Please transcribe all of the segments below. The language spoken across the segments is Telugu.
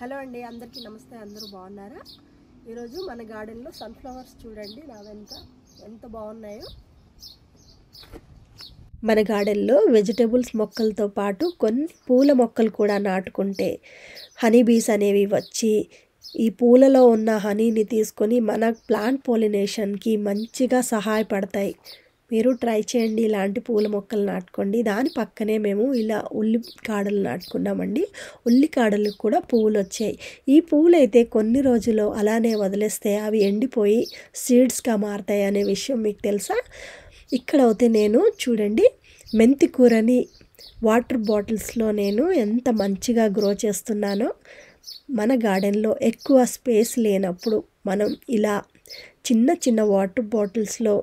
హలో అండి అందరికీ నమస్తే అందరూ బాగున్నారా ఈరోజు మన గార్డెన్లో సన్ఫ్లవర్స్ చూడండి నావెంత ఎంత బాగున్నాయో మన గార్డెన్లో వెజిటేబుల్స్ మొక్కలతో పాటు కొన్ని పూల మొక్కలు కూడా నాటుకుంటే హనీ బీస్ అనేవి వచ్చి ఈ పూలలో ఉన్న హనీని తీసుకొని మన ప్లాంట్ పోలినేషన్కి మంచిగా సహాయపడతాయి మీరు ట్రై చేయండి ఇలాంటి పూల మొక్కలు నాటుకోండి దాని పక్కనే మేము ఇలా ఉల్లి కాడలు నాటుకున్నామండి ఉల్లి కాడలు కూడా పువ్వులు వచ్చాయి ఈ పువ్వులు అయితే కొన్ని రోజులు అలానే వదిలేస్తే అవి ఎండిపోయి సీడ్స్గా మారుతాయి అనే విషయం మీకు తెలుసా ఇక్కడ అయితే నేను చూడండి మెంతి కూరని వాటర్ బాటిల్స్లో నేను ఎంత మంచిగా గ్రో చేస్తున్నానో మన గార్డెన్లో ఎక్కువ స్పేస్ లేనప్పుడు మనం ఇలా చిన్న చిన్న వాటర్ బాటిల్స్లో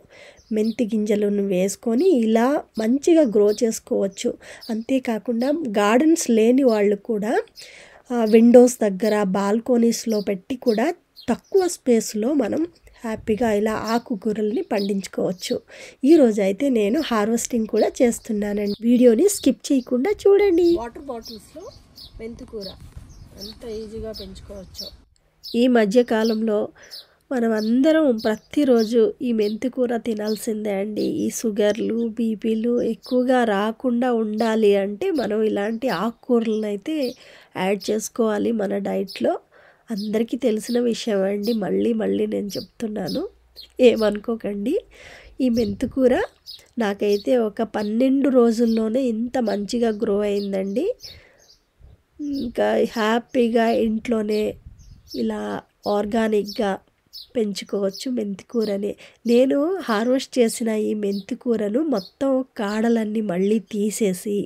మెంతి గింజలను వేసుకొని ఇలా మంచిగా గ్రో చేసుకోవచ్చు అంతేకాకుండా గార్డెన్స్ లేని వాళ్ళు కూడా విండోస్ దగ్గర బాల్కోనీస్లో పెట్టి కూడా తక్కువ స్పేస్లో మనం హ్యాపీగా ఇలా ఆకుకూరల్ని పండించుకోవచ్చు ఈరోజు అయితే నేను హార్వెస్టింగ్ కూడా చేస్తున్నానండి వీడియోని స్కిప్ చేయకుండా చూడండి వాటర్ బాటిల్స్లో మెంతికూర ఎంత ఈజీగా పెంచుకోవచ్చో ఈ మధ్యకాలంలో మనం అందరం ప్రతిరోజు ఈ మెంతి కూర తినాల్సిందే అండి ఈ షుగర్లు బీపీలు ఎక్కువగా రాకుండా ఉండాలి అంటే మనం ఇలాంటి ఆకుకూరలను అయితే యాడ్ చేసుకోవాలి మన డైట్లో అందరికీ తెలిసిన విషయం అండి మళ్ళీ మళ్ళీ నేను చెప్తున్నాను ఏమనుకోకండి ఈ మెంతికూర నాకైతే ఒక పన్నెండు రోజుల్లోనే ఇంత మంచిగా గ్రో అయిందండి ఇంకా హ్యాపీగా ఇంట్లోనే ఇలా ఆర్గానిక్గా పెంచుకోవచ్చు మెంతి కూరని నేను హార్వెస్ట్ చేసిన ఈ మెంతి కూరను మొత్తం కాడలన్నీ మళ్ళీ తీసేసి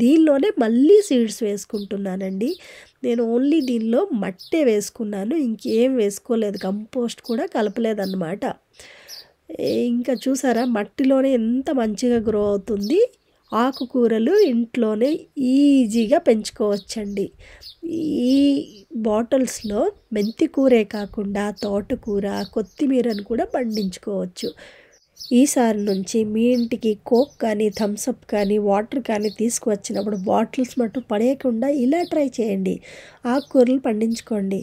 దీనిలోనే మళ్ళీ సీడ్స్ వేసుకుంటున్నానండి నేను ఓన్లీ దీనిలో మట్టే వేసుకున్నాను ఇంకేం వేసుకోలేదు కంపోస్ట్ కూడా కలపలేదన్నమాట ఇంకా చూసారా మట్టిలోనే ఎంత మంచిగా గ్రో అవుతుంది ఆకుకూరలు ఇంట్లోనే ఈజీగా పెంచుకోవచ్చండి ఈ బాటిల్స్లో మెంతికూరే కాకుండా తోటకూర కొత్తిమీరను కూడా పండించుకోవచ్చు ఈసారి నుంచి మీ ఇంటికి కోక్ కానీ థమ్స్అప్ కానీ వాటర్ కానీ తీసుకువచ్చినప్పుడు బాటిల్స్ మటు పడేయకుండా ఇలా ట్రై చేయండి ఆకుకూరలు పండించుకోండి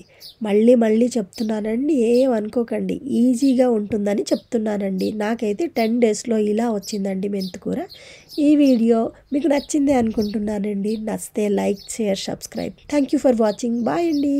మళ్ళీ మళ్ళీ చెప్తున్నానండి ఏం అనుకోకండి ఈజీగా ఉంటుందని చెప్తున్నానండి నాకైతే టెన్ డేస్లో ఇలా వచ్చిందండి మెంతుకూర ఈ వీడియో మీకు నచ్చింది అనుకుంటున్నానండి నచ్చితే like share subscribe thank you for watching bye అండి